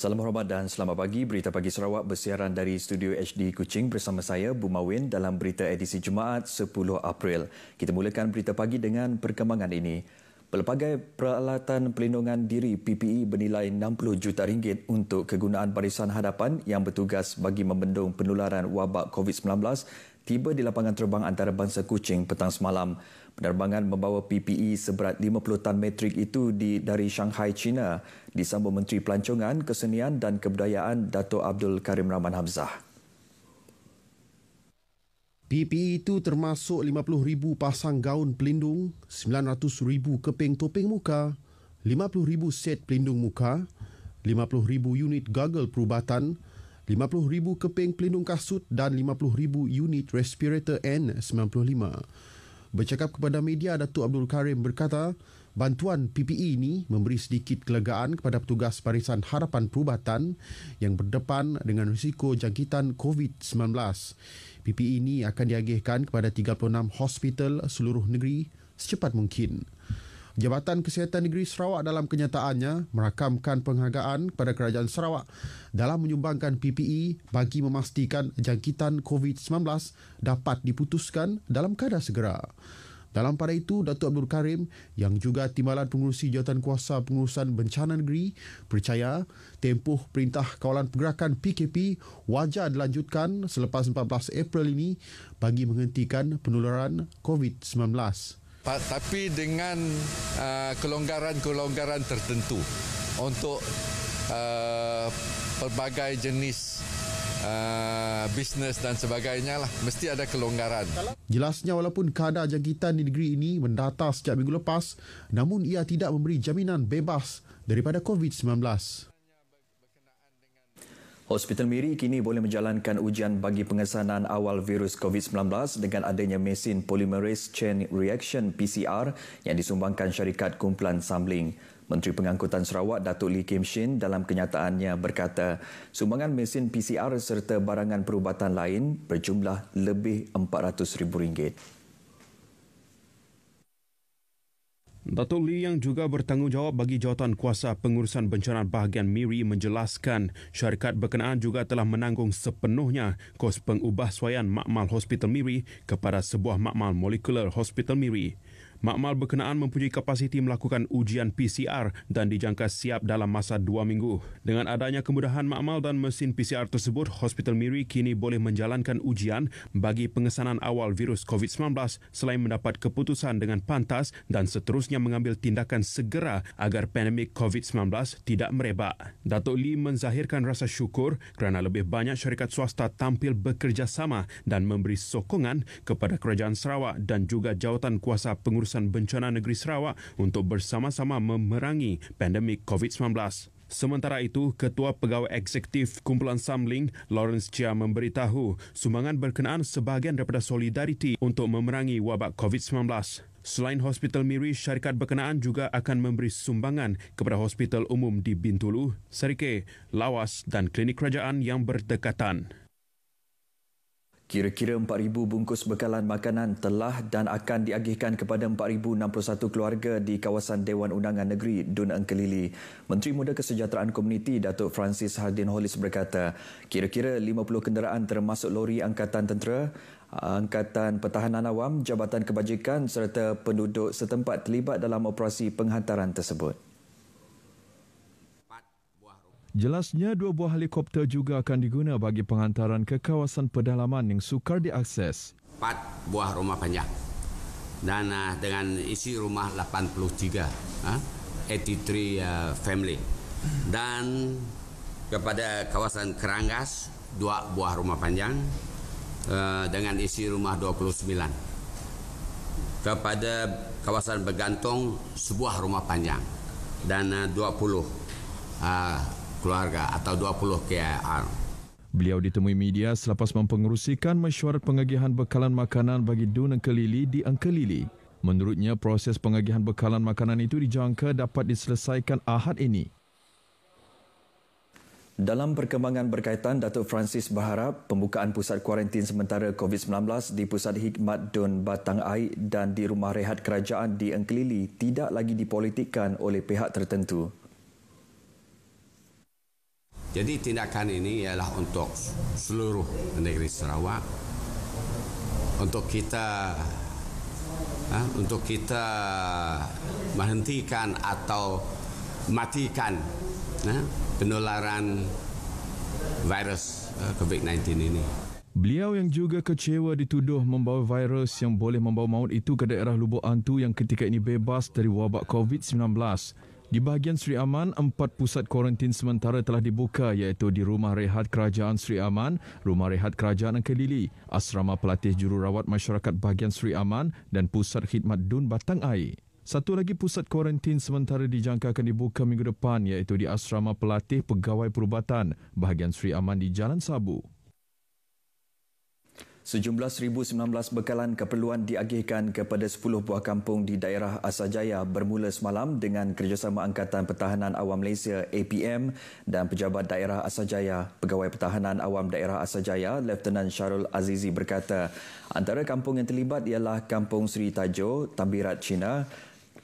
Salam hormat dan selamat pagi. Berita pagi Sarawak bersiaran dari Studio HD Kuching bersama saya, Buma Win dalam berita edisi Jumaat 10 April. Kita mulakan berita pagi dengan perkembangan ini. Pelbagai peralatan pelindungan diri PPE bernilai 60 juta ringgit untuk kegunaan barisan hadapan yang bertugas bagi membendung penularan wabak COVID-19 tiba di lapangan terbang antarabangsa Kuching petang semalam. Penerbangan membawa PPE seberat 50 tan metrik itu di dari Shanghai, China disambut Menteri Pelancongan, Kesenian dan Kebudayaan Dato' Abdul Karim Rahman Hamzah. PPE itu termasuk 50,000 pasang gaun pelindung, 900,000 keping topeng muka, 50,000 set pelindung muka, 50,000 unit goggle perubatan, 50,000 keping pelindung kasut dan 50,000 unit respirator N95. Bercakap kepada media, Datuk Abdul Karim berkata, Bantuan PPE ini memberi sedikit kelegaan kepada petugas barisan harapan perubatan yang berdepan dengan risiko jangkitan COVID-19. PPE ini akan diagihkan kepada 36 hospital seluruh negeri secepat mungkin. Jabatan Kesihatan Negeri Sarawak dalam kenyataannya merakamkan penghargaan kepada Kerajaan Sarawak dalam menyumbangkan PPE bagi memastikan jangkitan COVID-19 dapat diputuskan dalam kadar segera. Dalam pada itu, Datuk Abdul Karim yang juga Timbalan Pengurusi Jawatan Kuasa Pengurusan Bencana Negeri percaya tempoh Perintah Kawalan Pergerakan PKP wajar dilanjutkan selepas 14 April ini bagi menghentikan penularan COVID-19. Tapi dengan uh, kelonggaran-kelonggaran tertentu untuk uh, pelbagai jenis uh, ah, bisnes dan sebagainya lah. Mesti ada kelonggaran. Jelasnya walaupun kadar jangkitan di negeri ini mendata sejak minggu lepas, namun ia tidak memberi jaminan bebas daripada COVID-19. Hospital Miri kini boleh menjalankan ujian bagi pengesanan awal virus COVID-19 dengan adanya mesin Polymerase Chain Reaction PCR yang disumbangkan syarikat kumpulan sampling. Menteri Pengangkutan Sarawak Datuk Lee Kim Shin dalam kenyataannya berkata sumbangan mesin PCR serta barangan perubatan lain berjumlah lebih rm ringgit. Datuk Lee yang juga bertanggungjawab bagi jawatan kuasa pengurusan bencana bahagian Miri menjelaskan syarikat berkenaan juga telah menanggung sepenuhnya kos pengubahsuaian makmal hospital Miri kepada sebuah makmal molekular hospital Miri. Makmal berkenaan mempunyai kapasiti melakukan ujian PCR dan dijangka siap dalam masa dua minggu. Dengan adanya kemudahan makmal dan mesin PCR tersebut, Hospital Miri kini boleh menjalankan ujian bagi pengesanan awal virus COVID-19 selain mendapat keputusan dengan pantas dan seterusnya mengambil tindakan segera agar pandemik COVID-19 tidak merebak. Datuk Lee menzahirkan rasa syukur kerana lebih banyak syarikat swasta tampil bekerjasama dan memberi sokongan kepada Kerajaan Sarawak dan juga jawatan kuasa pengurusan Pengurusan Bencana Negeri Sarawak untuk bersama-sama memerangi pandemik COVID-19. Sementara itu, Ketua Pegawai Eksekutif Kumpulan Samling, Lawrence Chia memberitahu sumbangan berkenaan sebahagian daripada solidariti untuk memerangi wabak COVID-19. Selain Hospital Miri, syarikat berkenaan juga akan memberi sumbangan kepada Hospital Umum di Bintulu, Serike, Lawas dan Klinik Kerajaan yang berdekatan. Kira-kira 4,000 bungkus bekalan makanan telah dan akan diagihkan kepada 4,061 keluarga di kawasan Dewan Undangan Negeri Dun Engkelili. Menteri Muda Kesejahteraan Komuniti Datuk Francis Hardin Holis berkata, kira-kira 50 kenderaan termasuk lori Angkatan Tentera, Angkatan Pertahanan Awam, Jabatan Kebajikan serta penduduk setempat terlibat dalam operasi penghantaran tersebut. Jelasnya dua buah helikopter juga akan diguna bagi penghantaran ke kawasan pedalaman yang sukar diakses. Empat buah rumah panjang dan ah, dengan isi rumah 83, uh, 83 family dan kepada kawasan Keranggas dua buah rumah panjang ah, dengan isi rumah 29 kepada kawasan Bergantung sebuah rumah panjang dan 20 ah, keluarga atau 20 KIR. Beliau ditemui media selepas mempengerusikan mesyuarat pengagihan bekalan makanan bagi Dun Engkelili di Angkelili. Menurutnya, proses pengagihan bekalan makanan itu dijangka dapat diselesaikan ahad ini. Dalam perkembangan berkaitan, Datuk Francis berharap pembukaan pusat kuarantin sementara COVID-19 di Pusat Hikmat Dun Batang Air dan di Rumah Rehat Kerajaan di Angkelili tidak lagi dipolitikkan oleh pihak tertentu. Jadi tindakan ini ialah untuk seluruh negeri Sarawak untuk kita ha, untuk kita menghentikan atau matikan ha, penularan virus ha, COVID-19 ini. Beliau yang juga kecewa dituduh membawa virus yang boleh membawa maut itu ke daerah Lubuk Antu yang ketika ini bebas dari wabak COVID-19 di bahagian Sri Aman, empat pusat kuarantin sementara telah dibuka iaitu di Rumah Rehat Kerajaan Sri Aman, Rumah Rehat Kerajaan Angkelili, Asrama Pelatih Jururawat Masyarakat Bahagian Sri Aman dan Pusat Khidmat Dun Batang Air. Satu lagi pusat kuarantin sementara dijangka akan dibuka minggu depan iaitu di Asrama Pelatih Pegawai Perubatan, Bahagian Sri Aman di Jalan Sabu. Sejumlah 1019 bekalan keperluan diagihkan kepada 10 buah kampung di daerah Asajaya bermula semalam dengan kerjasama Angkatan Pertahanan Awam Malaysia APM dan Pejabat Daerah Asajaya. Pegawai Pertahanan Awam Daerah Asajaya, Leftenan Syarul Azizi berkata, antara kampung yang terlibat ialah Kampung Sri Tajo, Tambirat China,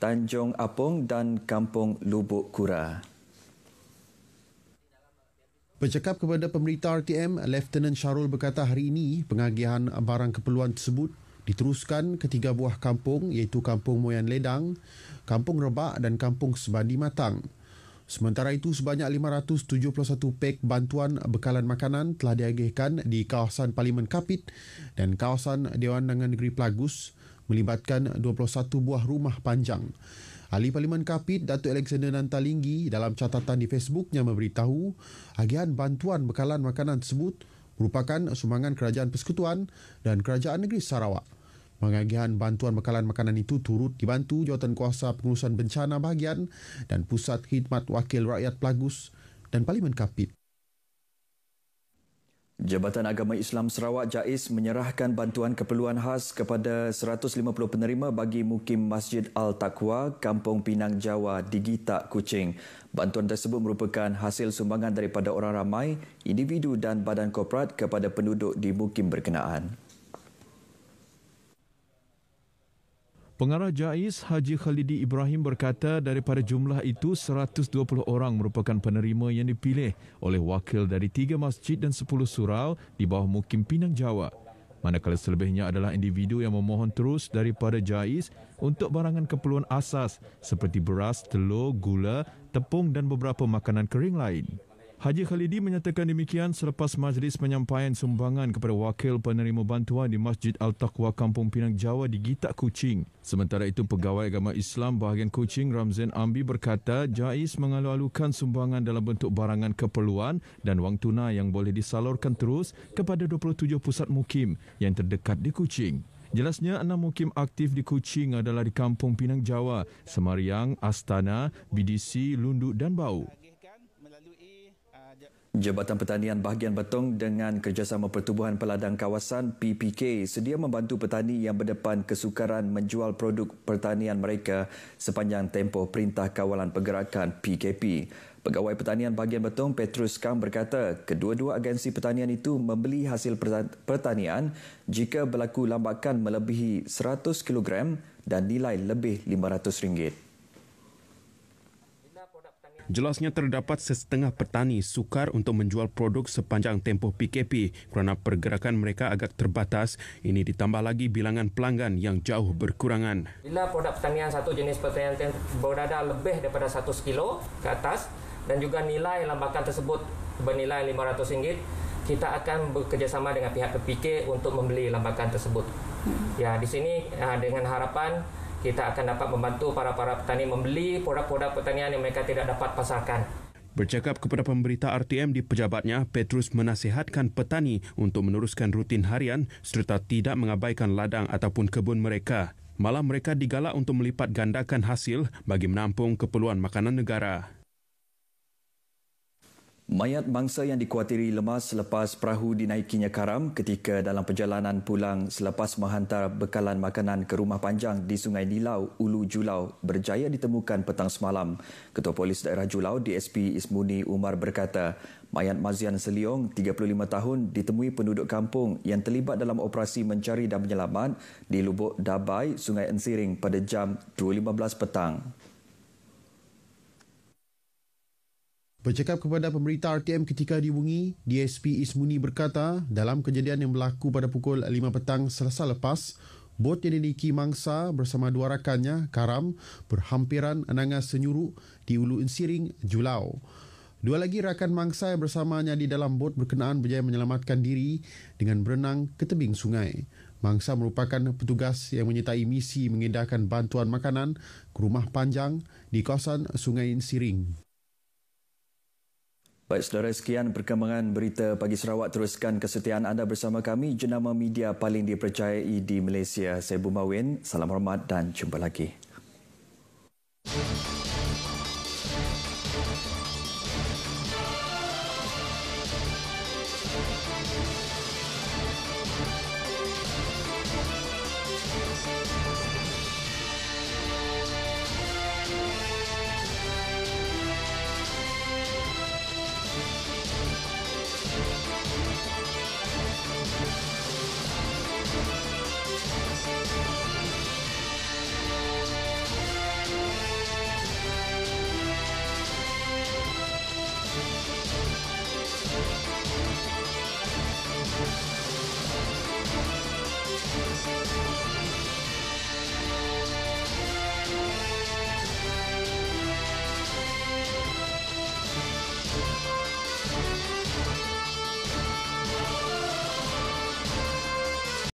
Tanjung Apung dan Kampung Lubuk Kura. Bercakap kepada pemerintah RTM, Lieutenant Syarul berkata hari ini pengagihan barang keperluan tersebut diteruskan ke tiga buah kampung iaitu Kampung Moyan Ledang, Kampung Rebak dan Kampung Sebandi Matang. Sementara itu, sebanyak 571 pek bantuan bekalan makanan telah diagihkan di kawasan Parlimen Kapit dan kawasan Dewan Nangan Negeri Pelagus melibatkan 21 buah rumah panjang. Ahli Parlimen Kapit Datuk Alexander Nantalingi dalam catatan di Facebooknya memberitahu agihan bantuan bekalan makanan tersebut merupakan sumbangan Kerajaan Persekutuan dan Kerajaan Negeri Sarawak. Pengagihan bantuan bekalan makanan itu turut dibantu jawatan kuasa pengurusan bencana bahagian dan Pusat Khidmat Wakil Rakyat Pelagus dan Parlimen Kapit. Jabatan Agama Islam Sarawak JAIS menyerahkan bantuan keperluan khas kepada 150 penerima bagi mukim Masjid Al Takwa, Kampung Pinang Jawa di Gitak, Kuching. Bantuan tersebut merupakan hasil sumbangan daripada orang ramai, individu dan badan korporat kepada penduduk di mukim berkenaan. Pengarah JAIS Haji Khalidi Ibrahim berkata daripada jumlah itu 120 orang merupakan penerima yang dipilih oleh wakil dari tiga masjid dan 10 surau di bawah Mukim Pinang Jawa. Manakala selebihnya adalah individu yang memohon terus daripada JAIS untuk barangan keperluan asas seperti beras, telur, gula, tepung dan beberapa makanan kering lain. Haji Khalidi menyatakan demikian selepas majlis penyampaian sumbangan kepada wakil penerima bantuan di Masjid Al-Taqwa Kampung Pinang Jawa di Gitak Kuching. Sementara itu, Pegawai Agama Islam bahagian Kuching Ramzan Ambi berkata Jais mengalu-alukan sumbangan dalam bentuk barangan keperluan dan wang tunai yang boleh disalurkan terus kepada 27 pusat mukim yang terdekat di Kuching. Jelasnya, enam mukim aktif di Kuching adalah di Kampung Pinang Jawa, Semariang, Astana, BDC, Lunduk dan Bau. Jabatan Pertanian Bahagian Betong dengan kerjasama Pertubuhan Peladang Kawasan PPK sedia membantu petani yang berdepan kesukaran menjual produk pertanian mereka sepanjang tempoh Perintah Kawalan Pergerakan PKP. Pegawai Pertanian Bahagian Betong Petrus Kam berkata kedua-dua agensi pertanian itu membeli hasil pertanian jika berlaku lambakan melebihi 100 kg dan nilai lebih RM500. Jelasnya terdapat setengah petani sukar untuk menjual produk sepanjang tempoh PKP kerana pergerakan mereka agak terbatas. Ini ditambah lagi bilangan pelanggan yang jauh berkurangan. Bila produk pertanian satu jenis pertanian berada lebih daripada 1 kilo ke atas dan juga nilai lambakan tersebut bernilai RM500, kita akan bekerjasama dengan pihak PPK untuk membeli lambakan tersebut. Hmm. Ya, di sini eh, dengan harapan kita akan dapat membantu para-para petani membeli produk-produk pertanian yang mereka tidak dapat pasarkan. Bercakap kepada pemberita RTM di pejabatnya, Petrus menasihatkan petani untuk meneruskan rutin harian serta tidak mengabaikan ladang ataupun kebun mereka. Malah mereka digalak untuk melipat gandakan hasil bagi menampung keperluan makanan negara. Mayat bangsa yang dikuatiri lemas selepas perahu dinaikinya karam ketika dalam perjalanan pulang selepas menghantar bekalan makanan ke rumah panjang di Sungai Nilau, Ulu Julau berjaya ditemukan petang semalam. Ketua Polis Daerah Julau, DSP Ismuni Umar berkata, mayat Mazian Seliong, 35 tahun, ditemui penduduk kampung yang terlibat dalam operasi mencari dan penyelamat di Lubuk Dabai, Sungai Ensiring pada jam 2.15 petang. Bercakap kepada pemerintah RTM ketika dihubungi, DSP Ismuni berkata dalam kejadian yang berlaku pada pukul 5 petang selasa lepas, bot yang dimiliki mangsa bersama dua rakannya, Karam, berhampiran Enanga Senyuru di Ulu Insiring, Julau. Dua lagi rakan mangsa yang bersamanya di dalam bot berkenaan berjaya menyelamatkan diri dengan berenang ke tebing sungai. Mangsa merupakan petugas yang menyertai misi mengedarkan bantuan makanan ke rumah panjang di kawasan Sungai Insiring. Baik saudara sekian perkembangan berita pagi Sarawak teruskan kesetiaan anda bersama kami jenama media paling dipercayai di Malaysia. Saya Bumawin, salam hormat dan jumpa lagi.